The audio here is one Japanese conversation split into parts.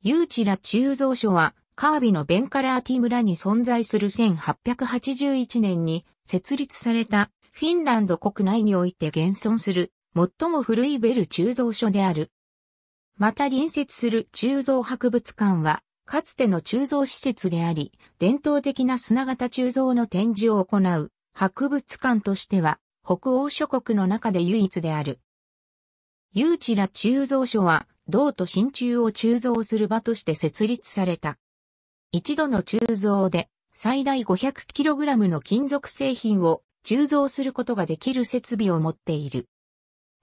ユーチラ鋳造所は、カービのベンカラーティ村に存在する1881年に設立されたフィンランド国内において現存する最も古いベル鋳造所である。また隣接する鋳造博物館は、かつての鋳造施設であり、伝統的な砂型鋳造の展示を行う博物館としては、北欧諸国の中で唯一である。ユーチラ鋳造所は、銅と真鍮を鋳造する場として設立された。一度の鋳造で最大 500kg の金属製品を鋳造することができる設備を持っている。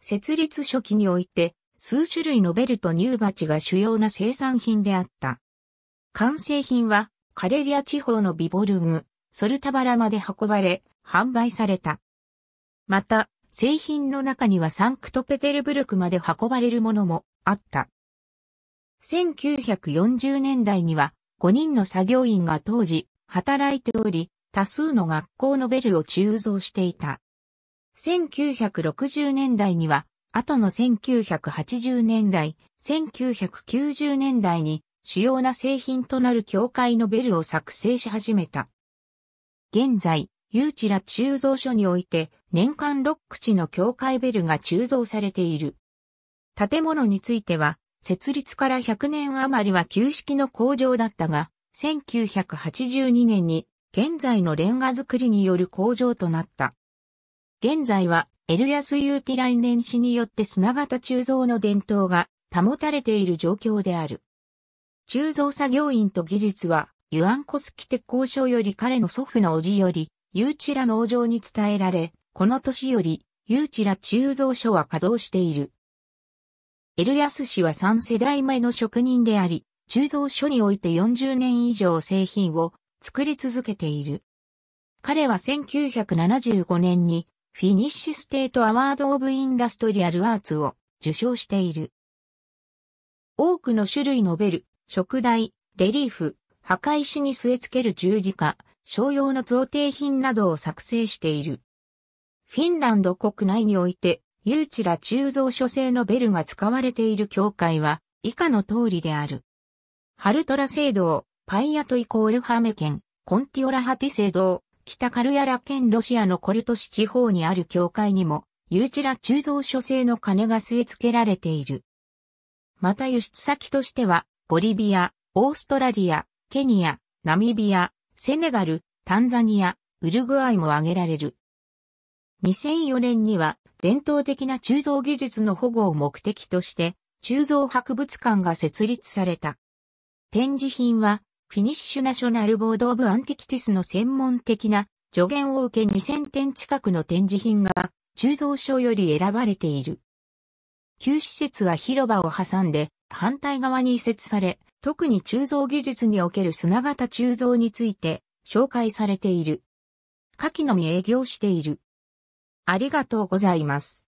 設立初期において数種類のベルト乳鉢が主要な生産品であった。完成品はカレリア地方のビボルグ、ソルタバラまで運ばれ、販売された。また、製品の中にはサンクトペテルブルクまで運ばれるものもあった。1940年代には5人の作業員が当時働いており、多数の学校のベルを鋳造していた。1960年代には、後の1980年代、1990年代に主要な製品となる教会のベルを作成し始めた。現在、ーチら鋳造所において、年間6口の教会ベルが鋳造されている。建物については、設立から100年余りは旧式の工場だったが、1982年に現在のレンガ作りによる工場となった。現在はエルヤスユーティライネン氏によって砂型鋳造の伝統が保たれている状況である。鋳造作業員と技術は、ユアンコスキ鉄工所より彼の祖父のおじより、ユーチラ農場に伝えられ、この年より、ーチら鋳造所は稼働している。エルヤス氏は3世代前の職人であり、鋳造所において40年以上製品を作り続けている。彼は1975年にフィニッシュステートアワードオブインダストリアルアーツを受賞している。多くの種類のベル、食材、レリーフ、墓石に据え付ける十字架、商用の贈呈品などを作成している。フィンランド国内において、ユーチラ鋳造所製のベルが使われている教会は、以下の通りである。ハルトラ聖堂、パイアトイコールハメ県、コンティオラハティ聖堂、北カルヤラ県ロシアのコルト市地方にある教会にも、ユーチラ鋳造所製の鐘が据え付けられている。また輸出先としては、ボリビア、オーストラリア、ケニア、ナミビア、セネガル、タンザニア、ウルグアイも挙げられる。2004年には伝統的な鋳造技術の保護を目的として鋳造博物館が設立された。展示品はフィニッシュナショナルボードオブアンティキティスの専門的な助言を受け2000点近くの展示品が鋳造所より選ばれている。旧施設は広場を挟んで反対側に移設され、特に鋳造技術における砂型鋳造について紹介されている。下記のみ営業している。ありがとうございます。